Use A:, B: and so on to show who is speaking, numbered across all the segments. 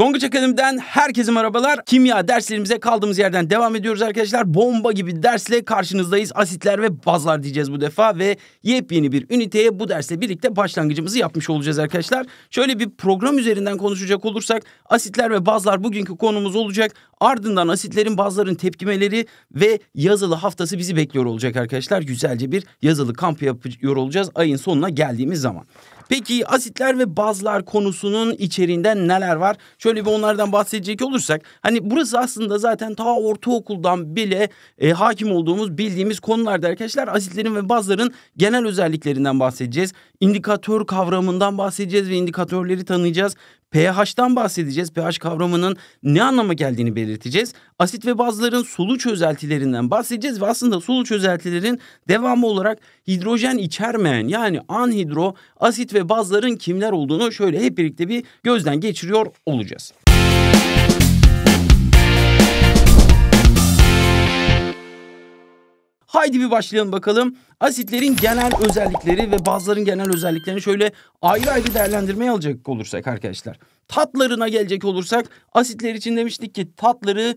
A: Tonguç Akademi'den herkese merhabalar. Kimya derslerimize kaldığımız yerden devam ediyoruz arkadaşlar. Bomba gibi dersle karşınızdayız. Asitler ve bazlar diyeceğiz bu defa ve yepyeni bir üniteye bu dersle birlikte başlangıcımızı yapmış olacağız arkadaşlar. Şöyle bir program üzerinden konuşacak olursak asitler ve bazlar bugünkü konumuz olacak. Ardından asitlerin bazların tepkimeleri ve yazılı haftası bizi bekliyor olacak arkadaşlar. Güzelce bir yazılı kamp yapıyor olacağız ayın sonuna geldiğimiz zaman. Peki asitler ve bazlar konusunun içeriğinde neler var? Şöyle bir onlardan bahsedecek olursak hani burası aslında zaten ta ortaokuldan bile e, hakim olduğumuz bildiğimiz konularda arkadaşlar asitlerin ve bazların genel özelliklerinden bahsedeceğiz. İndikatör kavramından bahsedeceğiz ve indikatörleri tanıyacağız pH'tan bahsedeceğiz. pH kavramının ne anlama geldiğini belirteceğiz. Asit ve bazların sulu çözeltilerinden bahsedeceğiz ve aslında sulu çözeltilerin devamı olarak hidrojen içermeyen yani anhidro asit ve bazların kimler olduğunu şöyle hep birlikte bir gözden geçiriyor olacağız. Haydi bir başlayalım bakalım. Asitlerin genel özellikleri ve bazıların genel özelliklerini şöyle ayrı ayrı değerlendirmeye alacak olursak arkadaşlar. Tatlarına gelecek olursak asitler için demiştik ki tatları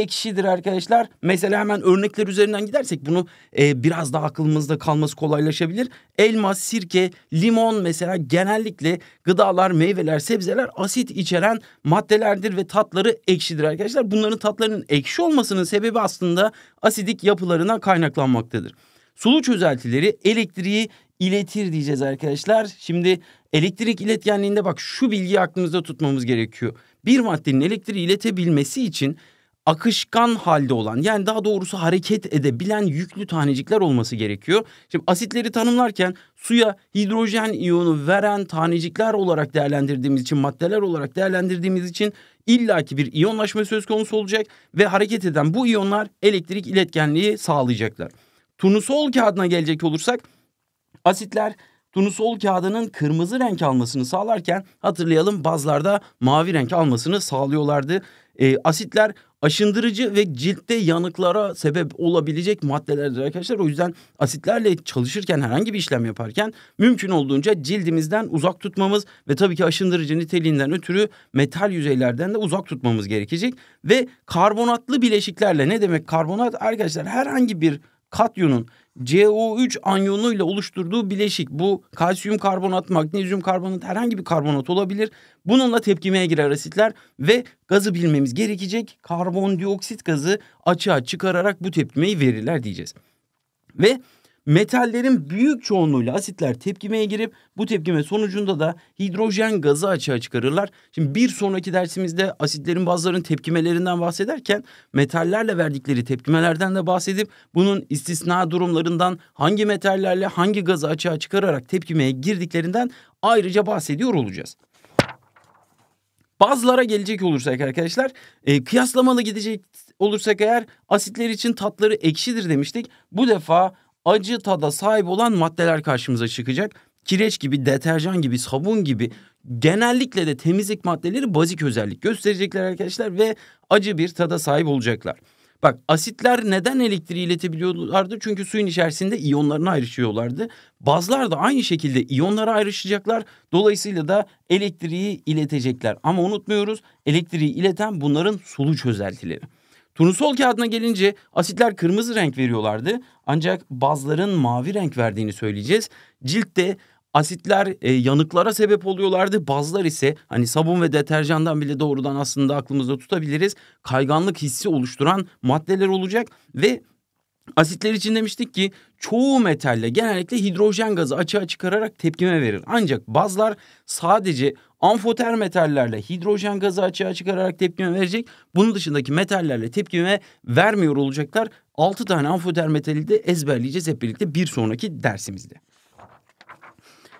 A: ekşidir arkadaşlar. Mesela hemen örnekler üzerinden gidersek bunu e, biraz daha aklımızda kalması kolaylaşabilir. Elma, sirke, limon mesela genellikle gıdalar, meyveler, sebzeler asit içeren maddelerdir ve tatları ekşidir arkadaşlar. Bunların tatlarının ekşi olmasının sebebi aslında asidik yapılarına kaynaklanmaktadır. Sulu çözeltileri elektriği iletir diyeceğiz arkadaşlar. Şimdi elektrik iletkenliğinde bak şu bilgiyi aklımızda tutmamız gerekiyor. Bir maddenin elektriği iletebilmesi için akışkan halde olan yani daha doğrusu hareket edebilen yüklü tanecikler olması gerekiyor. Şimdi asitleri tanımlarken suya hidrojen iyonu veren tanecikler olarak değerlendirdiğimiz için maddeler olarak değerlendirdiğimiz için illaki bir iyonlaşma söz konusu olacak ve hareket eden bu iyonlar elektrik iletkenliği sağlayacaklar. Turnusol kağıdına gelecek olursak asitler turnusol kağıdının kırmızı renk almasını sağlarken hatırlayalım bazlarda mavi renk almasını sağlıyorlardı. E, asitler aşındırıcı ve ciltte yanıklara sebep olabilecek maddelerdir arkadaşlar. O yüzden asitlerle çalışırken herhangi bir işlem yaparken mümkün olduğunca cildimizden uzak tutmamız ve tabii ki aşındırıcı niteliğinden ötürü metal yüzeylerden de uzak tutmamız gerekecek. Ve karbonatlı bileşiklerle ne demek karbonat arkadaşlar herhangi bir katyonun CO3 anyonuyla oluşturduğu bileşik. Bu kalsiyum karbonat, magnezyum karbonat herhangi bir karbonat olabilir. Bununla tepkimeye girer asitler ve gazı bilmemiz gerekecek. Karbondioksit gazı açığa çıkararak bu tepkimeyi verirler diyeceğiz. Ve Metallerin büyük çoğunluğuyla asitler tepkimeye girip bu tepkime sonucunda da hidrojen gazı açığa çıkarırlar. Şimdi bir sonraki dersimizde asitlerin bazıların tepkimelerinden bahsederken metallerle verdikleri tepkimelerden de bahsedip bunun istisna durumlarından hangi metallerle hangi gazı açığa çıkararak tepkimeye girdiklerinden ayrıca bahsediyor olacağız. Bazılara gelecek olursak arkadaşlar e, kıyaslamalı gidecek olursak eğer asitler için tatları ekşidir demiştik. Bu defa acı tada sahip olan maddeler karşımıza çıkacak. Kireç gibi, deterjan gibi, sabun gibi genellikle de temizlik maddeleri bazik özellik gösterecekler arkadaşlar ve acı bir tada sahip olacaklar. Bak asitler neden elektriği iletebiliyorlardı? Çünkü suyun içerisinde iyonlarını ayrışıyorlardı. Bazlar da aynı şekilde iyonlara ayrışacaklar. Dolayısıyla da elektriği iletecekler. Ama unutmuyoruz elektriği ileten bunların sulu çözeltileri. Turnusol kağıdına gelince asitler kırmızı renk veriyorlardı. Ancak bazların mavi renk verdiğini söyleyeceğiz. Ciltte asitler e, yanıklara sebep oluyorlardı. Bazlar ise hani sabun ve deterjandan bile doğrudan aslında aklımızda tutabiliriz. Kayganlık hissi oluşturan maddeler olacak ve Asitler için demiştik ki çoğu metalle genellikle hidrojen gazı açığa çıkararak tepkime verir. Ancak bazlar sadece Amfoter metallerle hidrojen gazı açığa çıkararak tepkime verecek. Bunun dışındaki metallerle tepkime vermiyor olacaklar. 6 tane amfoter metali de ezberleyeceğiz hep birlikte bir sonraki dersimizde.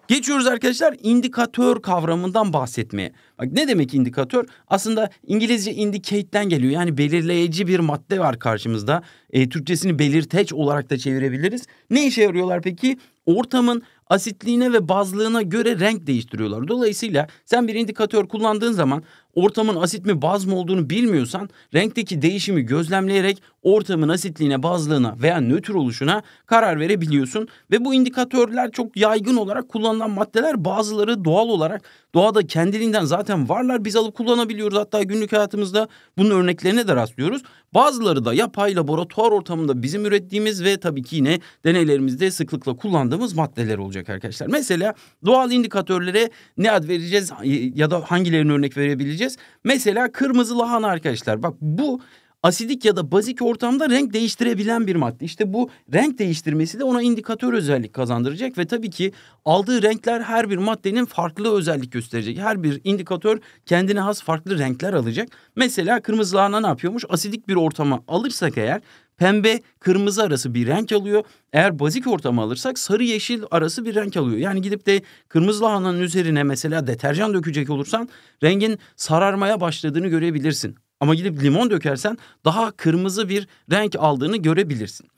A: Geçiyoruz arkadaşlar indikatör kavramından bahsetmeye. Bak ne demek indikatör? Aslında İngilizce indicate'den geliyor. Yani belirleyici bir madde var karşımızda. E, Türkçesini belirteç olarak da çevirebiliriz. Ne işe yarıyorlar peki? Ortamın asitliğine ve bazlığına göre renk değiştiriyorlar. Dolayısıyla sen bir indikatör kullandığın zaman ortamın asit mi baz mı olduğunu bilmiyorsan renkteki değişimi gözlemleyerek ortamın asitliğine, bazlığına veya nötr oluşuna karar verebiliyorsun. Ve bu indikatörler çok yaygın olarak kullanılan maddeler bazıları doğal olarak doğada kendiliğinden zaten varlar biz alıp kullanabiliyoruz. Hatta günlük hayatımızda bunun örneklerine de rastlıyoruz. Bazıları da yapay laboratuvar ortamında bizim ürettiğimiz ve tabii ki yine deneylerimizde sıklıkla kullandığımız maddeler olacak arkadaşlar. Mesela doğal indikatörlere ne ad vereceğiz ya da hangilerini örnek verebileceğiz? göreceğiz. Mesela kırmızı lahana arkadaşlar. Bak bu asidik ya da bazik ortamda renk değiştirebilen bir madde. İşte bu renk değiştirmesi de ona indikatör özellik kazandıracak ve tabii ki aldığı renkler her bir maddenin farklı özellik gösterecek. Her bir indikatör kendine has farklı renkler alacak. Mesela kırmızı lahana ne yapıyormuş? Asidik bir ortama alırsak eğer pembe kırmızı arası bir renk alıyor. Eğer bazik ortamı alırsak sarı yeşil arası bir renk alıyor. Yani gidip de kırmızı lahananın üzerine mesela deterjan dökecek olursan rengin sararmaya başladığını görebilirsin. Ama gidip limon dökersen daha kırmızı bir renk aldığını görebilirsin.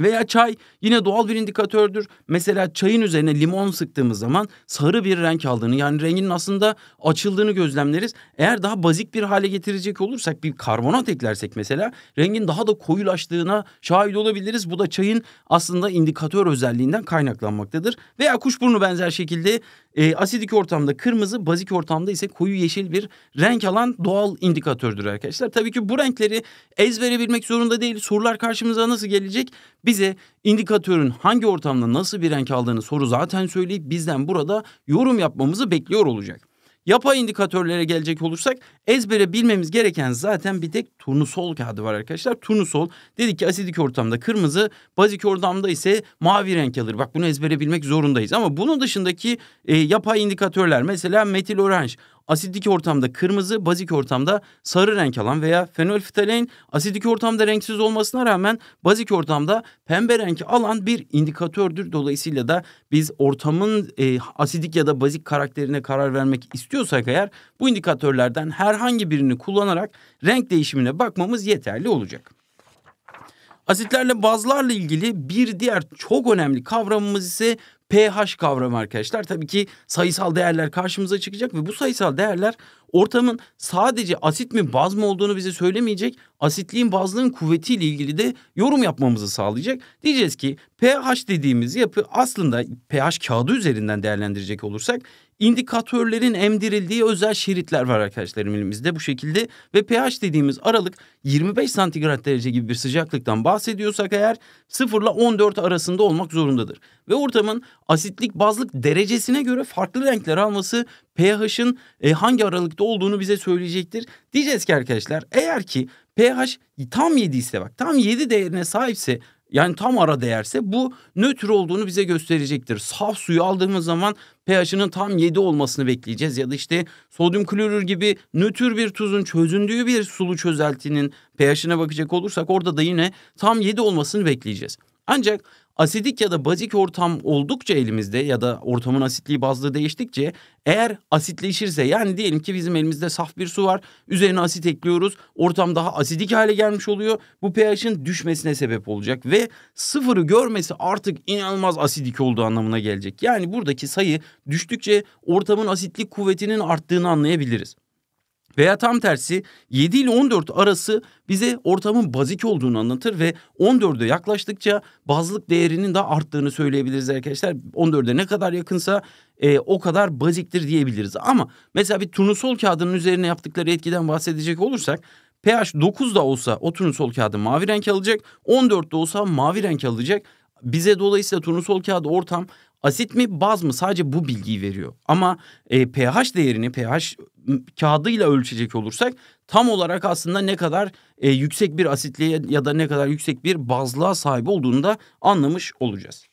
A: Veya çay yine doğal bir indikatördür. Mesela çayın üzerine limon sıktığımız zaman sarı bir renk aldığını yani renginin aslında açıldığını gözlemleriz. Eğer daha bazik bir hale getirecek olursak bir karbonat eklersek mesela rengin daha da koyulaştığına şahit olabiliriz. Bu da çayın aslında indikatör özelliğinden kaynaklanmaktadır. Veya kuşburnu benzer şekilde e, asidik ortamda kırmızı, bazik ortamda ise koyu yeşil bir renk alan doğal indikatördür arkadaşlar. Tabii ki bu renkleri ez verebilmek zorunda değil. Sorular karşımıza nasıl gelecek? Bize indikatörün hangi ortamda nasıl bir renk aldığını soru zaten söyleyip bizden burada yorum yapmamızı bekliyor olacak. Yapay indikatörlere gelecek olursak ezbere bilmemiz gereken zaten bir tek turnusol kağıdı var arkadaşlar. Turnusol dedik ki asidik ortamda kırmızı, bazik ortamda ise mavi renk alır. Bak bunu ezbere bilmek zorundayız ama bunun dışındaki e, yapay indikatörler mesela metil oranj, asidik ortamda kırmızı, bazik ortamda sarı renk alan veya fenolftalein asidik ortamda renksiz olmasına rağmen bazik ortamda pembe renk alan bir indikatördür. Dolayısıyla da biz ortamın e, asidik ya da bazik karakterine karar vermek istiyorsak eğer bu indikatörlerden herhangi birini kullanarak renk değişimine bakmamız yeterli olacak. Asitlerle bazlarla ilgili bir diğer çok önemli kavramımız ise pH kavramı arkadaşlar. Tabii ki sayısal değerler karşımıza çıkacak ve bu sayısal değerler ortamın sadece asit mi baz mı olduğunu bize söylemeyecek. Asitliğin bazlığın kuvvetiyle ilgili de yorum yapmamızı sağlayacak. Diyeceğiz ki pH dediğimiz yapı aslında pH kağıdı üzerinden değerlendirecek olursak indikatörlerin emdirildiği özel şeritler var arkadaşlarım elimizde bu şekilde. Ve pH dediğimiz aralık 25 santigrat derece gibi bir sıcaklıktan bahsediyorsak eğer 0 ile 14 arasında olmak zorundadır. Ve ortamın asitlik bazlık derecesine göre farklı renkler alması pH'ın e, hangi aralıkta olduğunu bize söyleyecektir. Diyeceğiz ki arkadaşlar eğer ki pH tam 7 ise bak tam 7 değerine sahipse yani tam ara değerse bu nötr olduğunu bize gösterecektir. Saf suyu aldığımız zaman pH'inin tam 7 olmasını bekleyeceğiz ya da işte sodyum klorür gibi nötr bir tuzun çözündüğü bir sulu çözeltinin pH'ine bakacak olursak orada da yine tam 7 olmasını bekleyeceğiz. Ancak asidik ya da bazik ortam oldukça elimizde ya da ortamın asitliği bazlı değiştikçe eğer asitleşirse yani diyelim ki bizim elimizde saf bir su var üzerine asit ekliyoruz ortam daha asidik hale gelmiş oluyor bu pH'in düşmesine sebep olacak ve sıfırı görmesi artık inanılmaz asidik olduğu anlamına gelecek. Yani buradaki sayı düştükçe ortamın asitlik kuvvetinin arttığını anlayabiliriz. Veya tam tersi 7 ile 14 arası bize ortamın bazik olduğunu anlatır ve 14'e yaklaştıkça bazlık değerinin de arttığını söyleyebiliriz arkadaşlar. 14'e ne kadar yakınsa e, o kadar baziktir diyebiliriz. Ama mesela bir turnusol kağıdının üzerine yaptıkları etkiden bahsedecek olursak pH 9 da olsa o turnusol kağıdı mavi renk alacak. 14 de olsa mavi renk alacak. Bize dolayısıyla turnusol kağıdı ortam Asit mi baz mı sadece bu bilgiyi veriyor. Ama e, pH değerini pH kağıdıyla ölçecek olursak tam olarak aslında ne kadar e, yüksek bir asitliğe ya da ne kadar yüksek bir bazlığa sahip olduğunu da anlamış olacağız.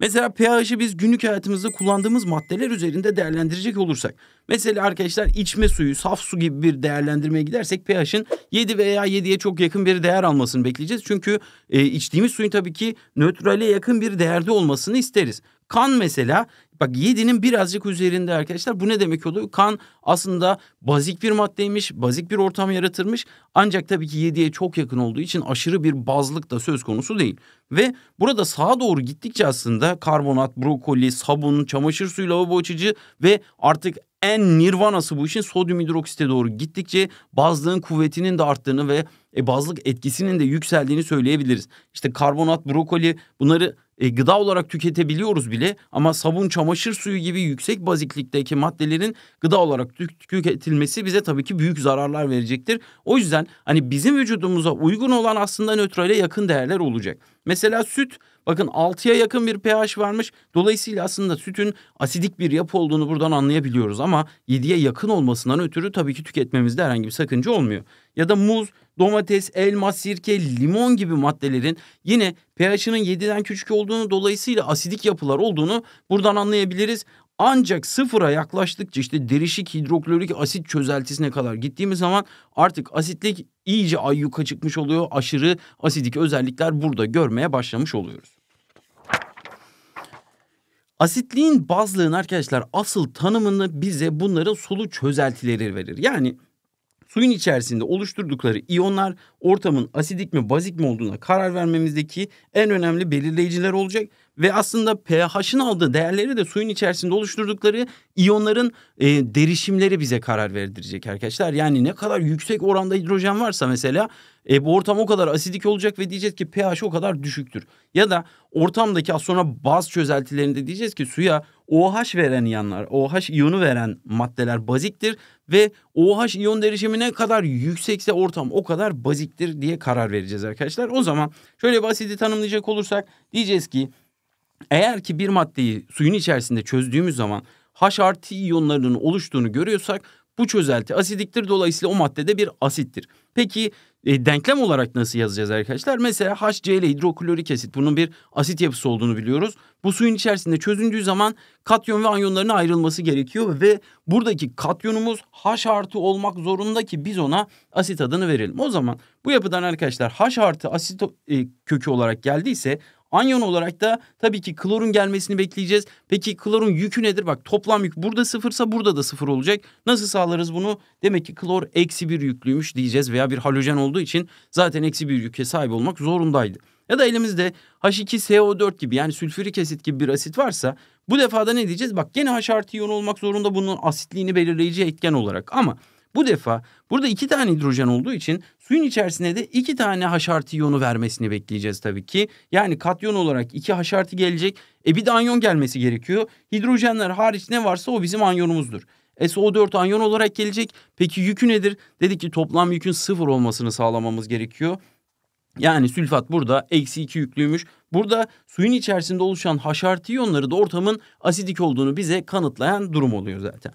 A: Mesela pH'i biz günlük hayatımızda kullandığımız maddeler üzerinde değerlendirecek olursak. Mesela arkadaşlar içme suyu, saf su gibi bir değerlendirmeye gidersek pH'in 7 veya 7'ye çok yakın bir değer almasını bekleyeceğiz. Çünkü e, içtiğimiz suyun tabii ki nötrale yakın bir değerde olmasını isteriz. Kan mesela bak 7'nin birazcık üzerinde arkadaşlar. Bu ne demek oluyor? Kan aslında bazik bir maddeymiş, bazik bir ortam yaratırmış. Ancak tabii ki 7'ye çok yakın olduğu için aşırı bir bazlık da söz konusu değil. Ve burada sağa doğru gittikçe aslında karbonat, brokoli, sabun, çamaşır suyu, lavabo açıcı ve artık en nirvanası bu işin sodyum hidroksite doğru gittikçe bazlığın kuvvetinin de arttığını ve e, bazlık etkisinin de yükseldiğini söyleyebiliriz. İşte karbonat, brokoli bunları e, gıda olarak tüketebiliyoruz bile ama sabun, çamaşır suyu gibi yüksek baziklikteki maddelerin gıda olarak tüketilmesi bize tabii ki büyük zararlar verecektir. O yüzden hani bizim vücudumuza uygun olan aslında nötrale yakın değerler olacak. Mesela süt Bakın 6'ya yakın bir pH varmış. Dolayısıyla aslında sütün asidik bir yapı olduğunu buradan anlayabiliyoruz ama 7'ye yakın olmasından ötürü tabii ki tüketmemizde herhangi bir sakınca olmuyor. Ya da muz, domates, elma, sirke, limon gibi maddelerin yine pH'inin 7'den küçük olduğunu dolayısıyla asidik yapılar olduğunu buradan anlayabiliriz. Ancak sıfıra yaklaştıkça işte derişik hidroklorik asit çözeltisine kadar gittiğimiz zaman artık asitlik iyice ayyuka çıkmış oluyor. Aşırı asidik özellikler burada görmeye başlamış oluyoruz. Asitliğin bazlığın arkadaşlar asıl tanımını bize bunların sulu çözeltileri verir. Yani suyun içerisinde oluşturdukları iyonlar ortamın asidik mi bazik mi olduğuna karar vermemizdeki en önemli belirleyiciler olacak ve aslında pH'ın aldığı değerleri de suyun içerisinde oluşturdukları iyonların e, derişimleri bize karar verdirecek arkadaşlar. Yani ne kadar yüksek oranda hidrojen varsa mesela e, bu ortam o kadar asidik olacak ve diyeceğiz ki pH o kadar düşüktür. Ya da ortamdaki az sonra baz çözeltilerinde diyeceğiz ki suya OH veren yanlar, OH iyonu veren maddeler baziktir ve OH iyon derişimi ne kadar yüksekse ortam o kadar baziktir diye karar vereceğiz arkadaşlar. O zaman şöyle bir asidi tanımlayacak olursak diyeceğiz ki eğer ki bir maddeyi suyun içerisinde çözdüğümüz zaman H artı iyonlarının oluştuğunu görüyorsak bu çözelti asidiktir. Dolayısıyla o maddede bir asittir. Peki e, denklem olarak nasıl yazacağız arkadaşlar? Mesela HCl hidroklorik asit bunun bir asit yapısı olduğunu biliyoruz. Bu suyun içerisinde çözündüğü zaman katyon ve anyonlarına ayrılması gerekiyor ve buradaki katyonumuz H artı olmak zorunda ki biz ona asit adını verelim. O zaman bu yapıdan arkadaşlar H artı asit e, kökü olarak geldiyse Anyon olarak da tabii ki klorun gelmesini bekleyeceğiz. Peki klorun yükü nedir? Bak toplam yük burada sıfırsa burada da sıfır olacak. Nasıl sağlarız bunu? Demek ki klor eksi bir yüklüymüş diyeceğiz veya bir halojen olduğu için zaten eksi bir yüke sahip olmak zorundaydı. Ya da elimizde H2SO4 gibi yani sülfürik asit gibi bir asit varsa bu defada ne diyeceğiz? Bak gene H artı iyon olmak zorunda bunun asitliğini belirleyici etken olarak ama bu defa burada iki tane hidrojen olduğu için suyun içerisine de iki tane haşartı iyonu vermesini bekleyeceğiz tabii ki. Yani katyon olarak iki haşartı gelecek. E bir de anyon gelmesi gerekiyor. Hidrojenler hariç ne varsa o bizim anyonumuzdur. E, SO4 anyon olarak gelecek. Peki yükü nedir? Dedik ki toplam yükün sıfır olmasını sağlamamız gerekiyor. Yani sülfat burada eksi iki yüklüymüş. Burada suyun içerisinde oluşan haşartı iyonları da ortamın asidik olduğunu bize kanıtlayan durum oluyor zaten.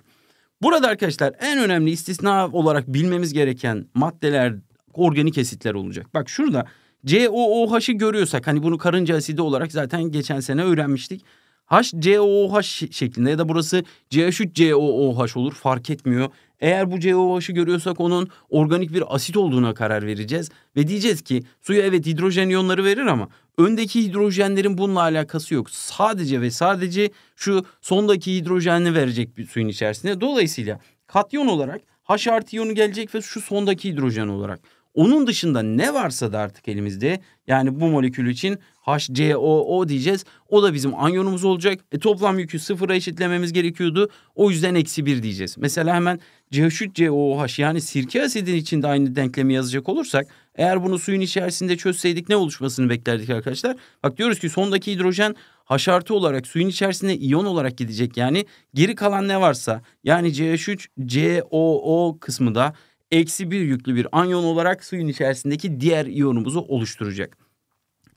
A: Burada arkadaşlar en önemli istisna olarak bilmemiz gereken maddeler organik asitler olacak. Bak şurada COOH'ı görüyorsak hani bunu karınca asidi olarak zaten geçen sene öğrenmiştik. HCOOH şeklinde ya da burası CH3COOH olur fark etmiyor. Eğer bu COH'ı görüyorsak onun organik bir asit olduğuna karar vereceğiz. Ve diyeceğiz ki suya evet hidrojen iyonları verir ama öndeki hidrojenlerin bununla alakası yok. Sadece ve sadece şu sondaki hidrojenini verecek bir suyun içerisinde. Dolayısıyla katyon olarak H artı iyonu gelecek ve şu sondaki hidrojen olarak. Onun dışında ne varsa da artık elimizde yani bu molekül için HCOO diyeceğiz. O da bizim anyonumuz olacak. E, toplam yükü sıfıra eşitlememiz gerekiyordu. O yüzden eksi bir diyeceğiz. Mesela hemen CH3COOH yani sirke asidin içinde aynı denklemi yazacak olursak eğer bunu suyun içerisinde çözseydik ne oluşmasını beklerdik arkadaşlar? Bak diyoruz ki sondaki hidrojen haşartı olarak suyun içerisinde iyon olarak gidecek. Yani geri kalan ne varsa yani CH3COO kısmı da eksi bir yüklü bir anyon olarak suyun içerisindeki diğer iyonumuzu oluşturacak.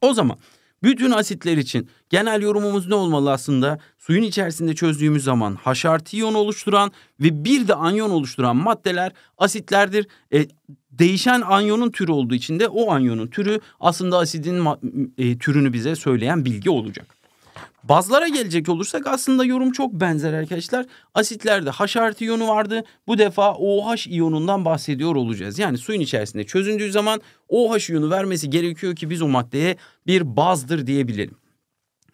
A: O zaman bütün asitler için genel yorumumuz ne olmalı aslında? Suyun içerisinde çözdüğümüz zaman haşartı iyon oluşturan ve bir de anyon oluşturan maddeler asitlerdir. E, değişen anyonun türü olduğu için de o anyonun türü aslında asidin e, türünü bize söyleyen bilgi olacak. Bazlara gelecek olursak aslında yorum çok benzer arkadaşlar Asitlerde H artı iyonu vardı. Bu defa OH iyonundan bahsediyor olacağız. Yani suyun içerisinde çözündüğü zaman OH iyonu vermesi gerekiyor ki biz o maddeye bir bazdır diyebilelim.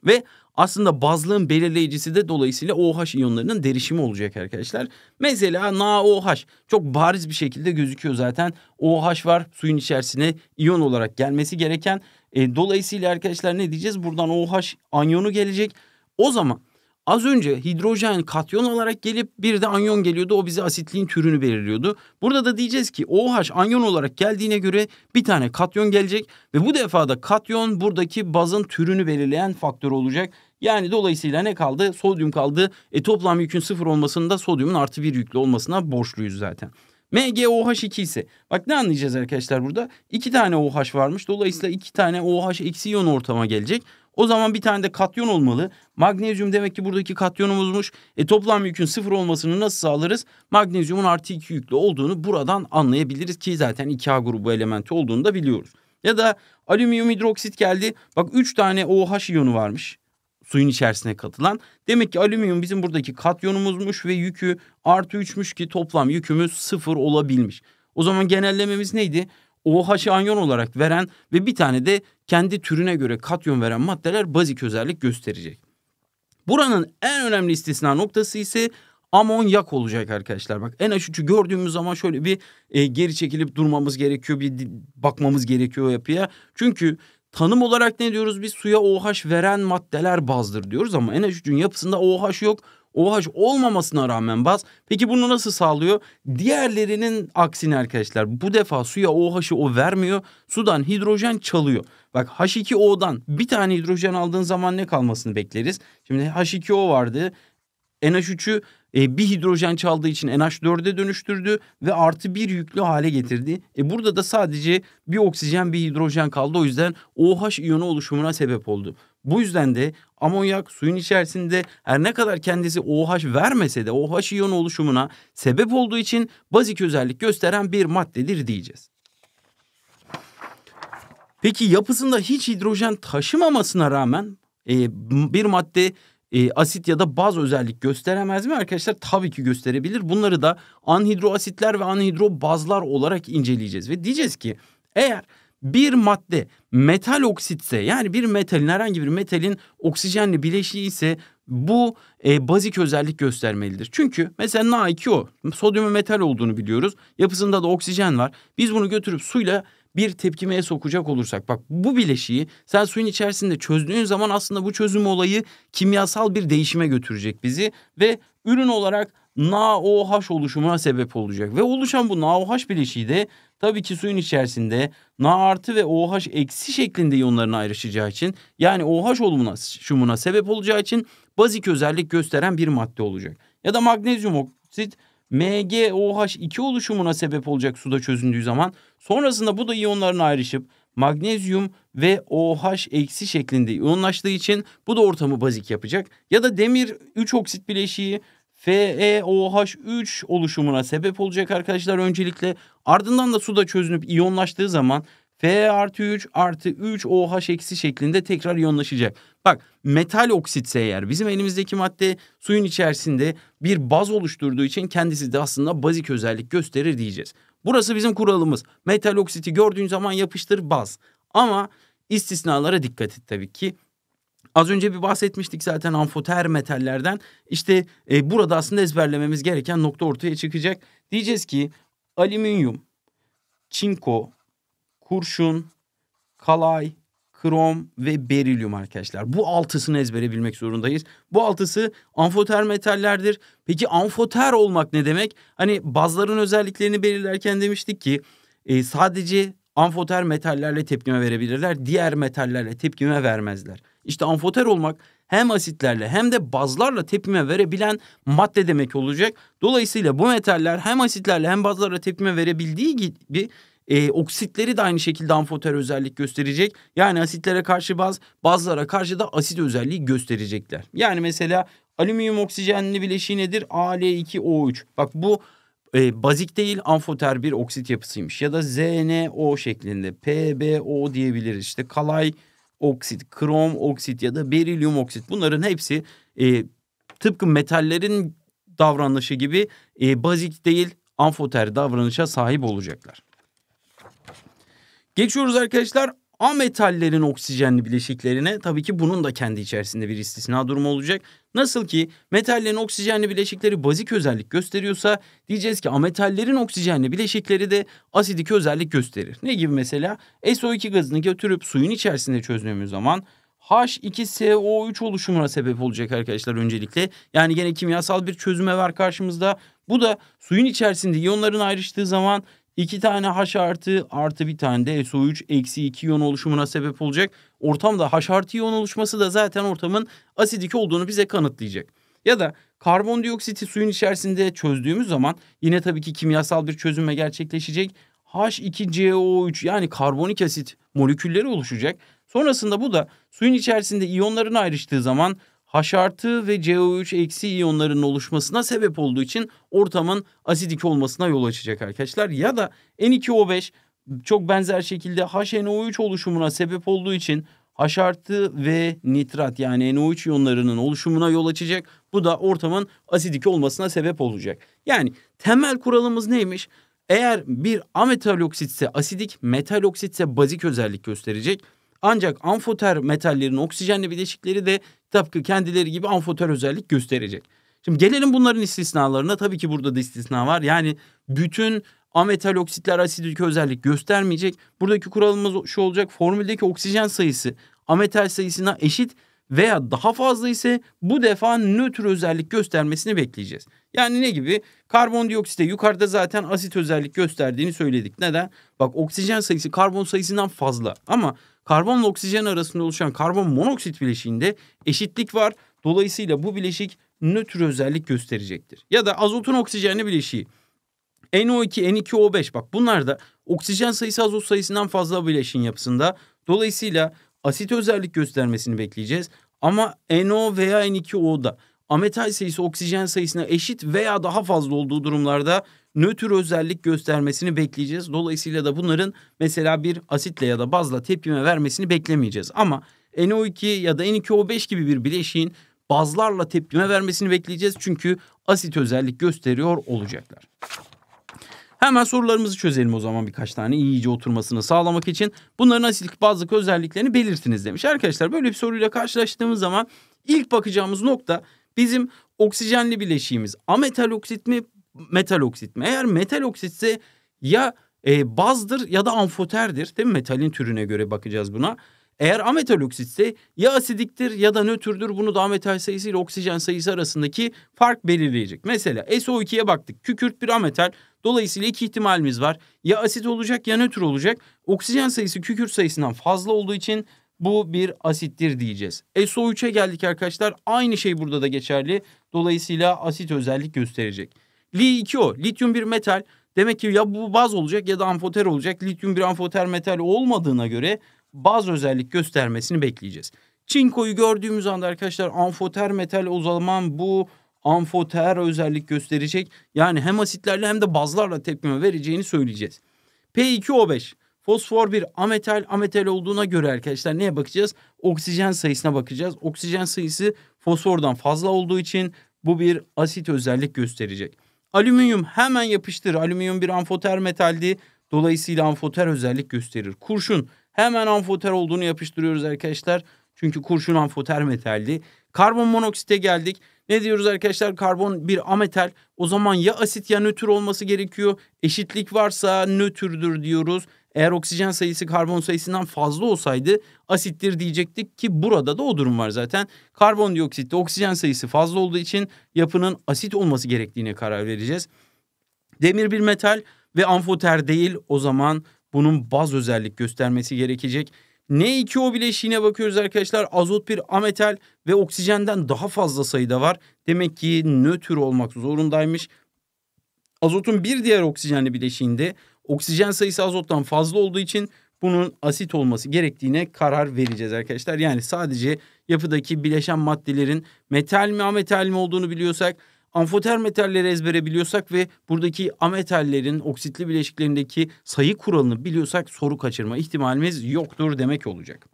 A: Ve aslında bazlığın belirleyicisi de dolayısıyla OH iyonlarının derişimi olacak arkadaşlar. Mesela NaOH çok bariz bir şekilde gözüküyor zaten. OH var suyun içerisine iyon olarak gelmesi gereken. E, dolayısıyla arkadaşlar ne diyeceğiz? Buradan OH anyonu gelecek. O zaman Az önce hidrojen katyon olarak gelip bir de anyon geliyordu. O bize asitliğin türünü belirliyordu. Burada da diyeceğiz ki OH anyon olarak geldiğine göre bir tane katyon gelecek ve bu defa da katyon buradaki bazın türünü belirleyen faktör olacak. Yani dolayısıyla ne kaldı? Sodyum kaldı. E toplam yükün sıfır olmasında sodyumun artı bir yüklü olmasına borçluyuz zaten. MgOH2 ise bak ne anlayacağız arkadaşlar burada? İki tane OH varmış. Dolayısıyla iki tane OH eksi iyon ortama gelecek. O zaman bir tane de katyon olmalı. Magnezyum demek ki buradaki katyonumuzmuş. E toplam yükün sıfır olmasını nasıl sağlarız? Magnezyumun artı iki yüklü olduğunu buradan anlayabiliriz ki zaten iki a grubu elementi olduğunu da biliyoruz. Ya da alüminyum hidroksit geldi. Bak üç tane OH iyonu varmış suyun içerisine katılan. Demek ki alüminyum bizim buradaki katyonumuzmuş ve yükü artı üçmüş ki toplam yükümüz sıfır olabilmiş. O zaman genellememiz neydi? OH anyon olarak veren ve bir tane de kendi türüne göre katyon veren maddeler bazik özellik gösterecek. Buranın en önemli istisna noktası ise amonyak olacak arkadaşlar. Bak NH3'ü gördüğümüz zaman şöyle bir e, geri çekilip durmamız gerekiyor. Bir bakmamız gerekiyor yapıya. Çünkü tanım olarak ne diyoruz biz? Suya OH veren maddeler bazdır diyoruz ama NH3'ün yapısında OH yok. OH olmamasına rağmen baz. Peki bunu nasıl sağlıyor? Diğerlerinin aksine arkadaşlar bu defa suya OH'ı o vermiyor. Sudan hidrojen çalıyor. Bak H2O'dan bir tane hidrojen aldığın zaman ne kalmasını bekleriz? Şimdi H2O vardı. NH3'ü e, bir hidrojen çaldığı için NH4'e dönüştürdü ve artı bir yüklü hale getirdi. E, burada da sadece bir oksijen bir hidrojen kaldı o yüzden OH iyonu oluşumuna sebep oldu. Bu yüzden de amonyak suyun içerisinde her ne kadar kendisi OH vermese de OH iyon oluşumuna sebep olduğu için bazik özellik gösteren bir maddedir diyeceğiz. Peki yapısında hiç hidrojen taşımamasına rağmen e, bir madde e, asit ya da baz özellik gösteremez mi arkadaşlar? Tabii ki gösterebilir. Bunları da anhidroasitler ve anhidrobazlar olarak inceleyeceğiz ve diyeceğiz ki eğer bir madde metal oksitse yani bir metalin herhangi bir metalin oksijenle bileşiği ise bu e, bazik özellik göstermelidir. Çünkü mesela Na2O sodyum metal olduğunu biliyoruz. Yapısında da oksijen var. Biz bunu götürüp suyla bir tepkimeye sokacak olursak bak bu bileşiği sen suyun içerisinde çözdüğün zaman aslında bu çözüm olayı kimyasal bir değişime götürecek bizi ve ürün olarak NaOH oluşumuna sebep olacak. Ve oluşan bu NaOH bileşiği de tabii ki suyun içerisinde Na artı ve OH eksi şeklinde iyonlarına ayrışacağı için yani OH oluşumuna sebep olacağı için bazik özellik gösteren bir madde olacak. Ya da magnezyum oksit MgOH2 oluşumuna sebep olacak suda çözündüğü zaman sonrasında bu da iyonlarına ayrışıp magnezyum ve OH eksi şeklinde iyonlaştığı için bu da ortamı bazik yapacak. Ya da demir 3 oksit bileşiği FeOH3 oluşumuna sebep olacak arkadaşlar öncelikle. Ardından da suda çözünüp iyonlaştığı zaman Fe artı 3 artı 3 OH eksi şeklinde tekrar iyonlaşacak. Bak metal oksitse eğer bizim elimizdeki madde suyun içerisinde bir baz oluşturduğu için kendisi de aslında bazik özellik gösterir diyeceğiz. Burası bizim kuralımız. Metal oksiti gördüğün zaman yapıştır baz. Ama istisnalara dikkat et tabii ki. Az önce bir bahsetmiştik zaten amfoter metallerden. İşte e, burada aslında ezberlememiz gereken nokta ortaya çıkacak. Diyeceğiz ki alüminyum, çinko, kurşun, kalay, krom ve berilyum arkadaşlar. Bu altısını ezbere bilmek zorundayız. Bu altısı amfoter metallerdir. Peki amfoter olmak ne demek? Hani bazların özelliklerini belirlerken demiştik ki e, sadece amfoter metallerle tepkime verebilirler. Diğer metallerle tepkime vermezler. İşte amfoter olmak hem asitlerle hem de bazlarla tepime verebilen madde demek olacak. Dolayısıyla bu metaller hem asitlerle hem bazlarla tepime verebildiği gibi e, oksitleri de aynı şekilde amfoter özellik gösterecek. Yani asitlere karşı baz, bazlara karşı da asit özelliği gösterecekler. Yani mesela alüminyum oksijenli bileşiği nedir? Al2O3. Bak bu e, bazik değil amfoter bir oksit yapısıymış. Ya da ZNO şeklinde PBO diyebiliriz. İşte kalay oksit, krom oksit ya da berilyum oksit bunların hepsi e, tıpkı metallerin davranışı gibi e, bazik değil amfoter davranışa sahip olacaklar. Geçiyoruz arkadaşlar ametallerin oksijenli bileşiklerine tabii ki bunun da kendi içerisinde bir istisna durumu olacak. Nasıl ki metallerin oksijenli bileşikleri bazik özellik gösteriyorsa diyeceğiz ki ametallerin oksijenli bileşikleri de asidik özellik gösterir. Ne gibi mesela? SO2 gazını götürüp suyun içerisinde çözdüğümüz zaman H2SO3 oluşumuna sebep olacak arkadaşlar öncelikle. Yani gene kimyasal bir çözüme var karşımızda. Bu da suyun içerisinde iyonların ayrıştığı zaman İki tane H artı artı bir tane de SO3 eksi 2 iyon oluşumuna sebep olacak. Ortamda H artı iyon oluşması da zaten ortamın asidik olduğunu bize kanıtlayacak. Ya da karbondioksiti suyun içerisinde çözdüğümüz zaman yine tabii ki kimyasal bir çözünme gerçekleşecek. H2CO3 yani karbonik asit molekülleri oluşacak. Sonrasında bu da suyun içerisinde iyonların ayrıştığı zaman H artı ve CO3 eksi iyonların oluşmasına sebep olduğu için ortamın asidik olmasına yol açacak arkadaşlar. Ya da N2O5 çok benzer şekilde HNO3 oluşumuna sebep olduğu için H artı ve nitrat yani NO3 iyonlarının oluşumuna yol açacak. Bu da ortamın asidik olmasına sebep olacak. Yani temel kuralımız neymiş? Eğer bir ametal ise asidik, metal ise bazik özellik gösterecek. Ancak amfoter metallerin oksijenle bileşikleri de tıpkı kendileri gibi amfoter özellik gösterecek. Şimdi gelelim bunların istisnalarına. Tabii ki burada da istisna var. Yani bütün ametal oksitler asidik özellik göstermeyecek. Buradaki kuralımız şu olacak. Formüldeki oksijen sayısı ametal sayısına eşit veya daha fazla ise bu defa nötr özellik göstermesini bekleyeceğiz. Yani ne gibi? Karbondioksite yukarıda zaten asit özellik gösterdiğini söyledik. Neden? Bak oksijen sayısı karbon sayısından fazla ama karbonla oksijen arasında oluşan karbon monoksit bileşiğinde eşitlik var. Dolayısıyla bu bileşik nötr özellik gösterecektir. Ya da azotun oksijenli bileşiği. NO2, N2O5 bak bunlar da oksijen sayısı azot sayısından fazla bileşin yapısında. Dolayısıyla asit özellik göstermesini bekleyeceğiz. Ama NO veya N2O'da ametal sayısı oksijen sayısına eşit veya daha fazla olduğu durumlarda nötr özellik göstermesini bekleyeceğiz. Dolayısıyla da bunların mesela bir asitle ya da bazla tepkime vermesini beklemeyeceğiz. Ama NO2 ya da N2O5 gibi bir bileşiğin bazlarla tepkime vermesini bekleyeceğiz. Çünkü asit özellik gösteriyor olacaklar. Hemen sorularımızı çözelim o zaman birkaç tane iyice oturmasını sağlamak için. Bunların asitlik bazlık özelliklerini belirtiniz demiş. Arkadaşlar böyle bir soruyla karşılaştığımız zaman ilk bakacağımız nokta bizim oksijenli bileşiğimiz ametal oksit mi metal oksit mi? Eğer metal oksitse ya e, bazdır ya da amfoterdir. Değil mi? Metalin türüne göre bakacağız buna. Eğer ametal oksitse ya asidiktir ya da nötrdür. Bunu da ametal sayısı ile oksijen sayısı arasındaki fark belirleyecek. Mesela SO2'ye baktık. Kükürt bir ametal. Dolayısıyla iki ihtimalimiz var. Ya asit olacak ya nötr olacak. Oksijen sayısı kükürt sayısından fazla olduğu için bu bir asittir diyeceğiz. SO3'e geldik arkadaşlar. Aynı şey burada da geçerli. Dolayısıyla asit özellik gösterecek. Li2O. Lityum bir metal. Demek ki ya bu baz olacak ya da amfoter olacak. Lityum bir amfoter metal olmadığına göre baz özellik göstermesini bekleyeceğiz. Çinkoyu gördüğümüz anda arkadaşlar amfoter metal o zaman bu amfoter özellik gösterecek. Yani hem asitlerle hem de bazlarla tepkime vereceğini söyleyeceğiz. P2O5 fosfor bir ametal ametal olduğuna göre arkadaşlar neye bakacağız? Oksijen sayısına bakacağız. Oksijen sayısı fosfordan fazla olduğu için bu bir asit özellik gösterecek. Alüminyum hemen yapıştır. Alüminyum bir amfoter metaldi. Dolayısıyla amfoter özellik gösterir. Kurşun hemen amfoter olduğunu yapıştırıyoruz arkadaşlar. Çünkü kurşun amfoter metaldi. Karbon monoksite geldik. Ne diyoruz arkadaşlar? Karbon bir ametal. O zaman ya asit ya nötr olması gerekiyor. Eşitlik varsa nötrdür diyoruz. Eğer oksijen sayısı karbon sayısından fazla olsaydı asittir diyecektik ki burada da o durum var zaten. Karbondioksitte oksijen sayısı fazla olduğu için yapının asit olması gerektiğine karar vereceğiz. Demir bir metal ve amfoter değil o zaman bunun baz özellik göstermesi gerekecek. N2O bileşiğine bakıyoruz arkadaşlar. Azot bir ametal ve oksijenden daha fazla sayıda var. Demek ki nötr olmak zorundaymış. Azotun bir diğer oksijenli bileşiğinde Oksijen sayısı azottan fazla olduğu için bunun asit olması gerektiğine karar vereceğiz arkadaşlar. Yani sadece yapıdaki bileşen maddelerin metal mi ametal mi olduğunu biliyorsak, amfoter metalleri ezbere biliyorsak ve buradaki ametallerin oksitli bileşiklerindeki sayı kuralını biliyorsak soru kaçırma ihtimalimiz yoktur demek olacak.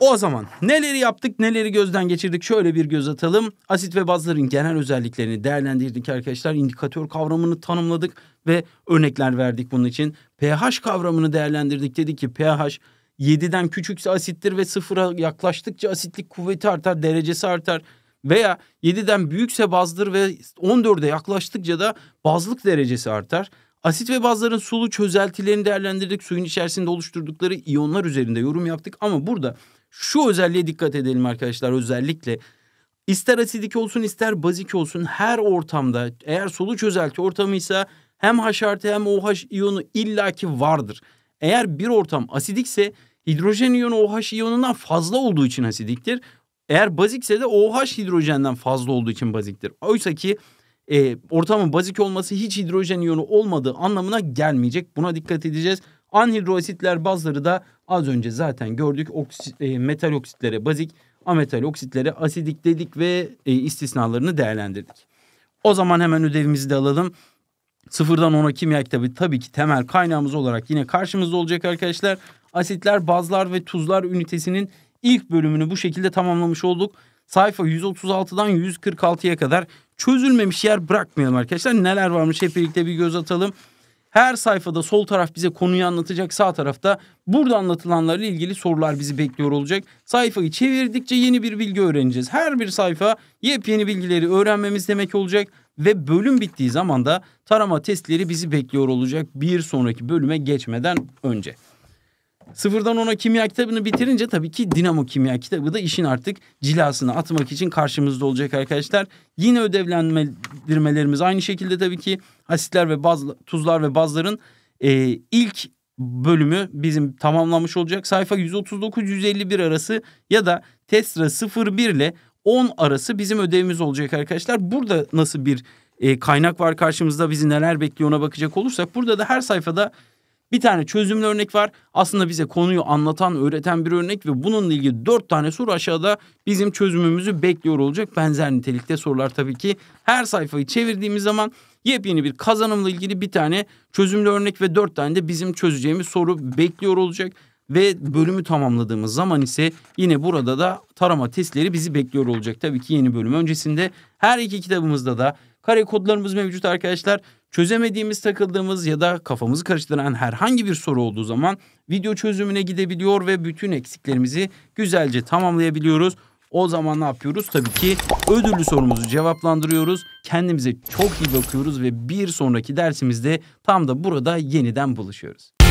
A: O zaman neleri yaptık neleri gözden geçirdik şöyle bir göz atalım. Asit ve bazların genel özelliklerini değerlendirdik arkadaşlar. İndikatör kavramını tanımladık ve örnekler verdik bunun için. pH kavramını değerlendirdik. Dedik ki pH 7'den küçükse asittir ve sıfıra yaklaştıkça asitlik kuvveti artar, derecesi artar. Veya 7'den büyükse bazdır ve 14'e yaklaştıkça da bazlık derecesi artar. Asit ve bazların sulu çözeltilerini değerlendirdik. Suyun içerisinde oluşturdukları iyonlar üzerinde yorum yaptık. Ama burada şu özelliğe dikkat edelim arkadaşlar özellikle. İster asidik olsun ister bazik olsun her ortamda eğer solu çözelti ortamıysa hem H artı hem OH iyonu illaki vardır. Eğer bir ortam asidikse hidrojen iyonu OH iyonundan fazla olduğu için asidiktir. Eğer bazikse de OH hidrojenden fazla olduğu için baziktir. Oysa ki e, ortamın bazik olması hiç hidrojen iyonu olmadığı anlamına gelmeyecek. Buna dikkat edeceğiz. Anhidroasitler bazları da az önce zaten gördük. Oksit, e, metal oksitlere bazik, ametal oksitlere asidik dedik ve e, istisnalarını değerlendirdik. O zaman hemen ödevimizi de alalım. Sıfırdan ona kimya kitabı tabii ki temel kaynağımız olarak yine karşımızda olacak arkadaşlar. Asitler, bazlar ve tuzlar ünitesinin ilk bölümünü bu şekilde tamamlamış olduk. Sayfa 136'dan 146'ya kadar çözülmemiş yer bırakmayalım arkadaşlar. Neler varmış hep birlikte bir göz atalım. Her sayfada sol taraf bize konuyu anlatacak. Sağ tarafta burada anlatılanlarla ilgili sorular bizi bekliyor olacak. Sayfayı çevirdikçe yeni bir bilgi öğreneceğiz. Her bir sayfa yepyeni bilgileri öğrenmemiz demek olacak ve bölüm bittiği zaman da tarama testleri bizi bekliyor olacak bir sonraki bölüme geçmeden önce. Sıfırdan ona kimya kitabını bitirince tabii ki Dinamo Kimya kitabı da işin artık cilasını atmak için karşımızda olacak arkadaşlar. Yine ödevlendirmelerimiz aynı şekilde tabii ki asitler ve baz, tuzlar ve bazların e, ilk bölümü bizim tamamlanmış olacak. Sayfa 139-151 arası ya da Tesra 01 ile 10 arası bizim ödevimiz olacak arkadaşlar. Burada nasıl bir e, kaynak var karşımızda bizi neler bekliyor ona bakacak olursak burada da her sayfada bir tane çözümlü örnek var. Aslında bize konuyu anlatan, öğreten bir örnek ve bununla ilgili dört tane soru aşağıda bizim çözümümüzü bekliyor olacak. Benzer nitelikte sorular tabii ki her sayfayı çevirdiğimiz zaman yepyeni bir kazanımla ilgili bir tane çözümlü örnek ve dört tane de bizim çözeceğimiz soru bekliyor olacak. Ve bölümü tamamladığımız zaman ise yine burada da tarama testleri bizi bekliyor olacak. Tabii ki yeni bölüm öncesinde her iki kitabımızda da kare kodlarımız mevcut arkadaşlar. Çözemediğimiz, takıldığımız ya da kafamızı karıştıran herhangi bir soru olduğu zaman video çözümüne gidebiliyor ve bütün eksiklerimizi güzelce tamamlayabiliyoruz. O zaman ne yapıyoruz? Tabii ki ödüllü sorumuzu cevaplandırıyoruz. Kendimize çok iyi bakıyoruz ve bir sonraki dersimizde tam da burada yeniden buluşuyoruz.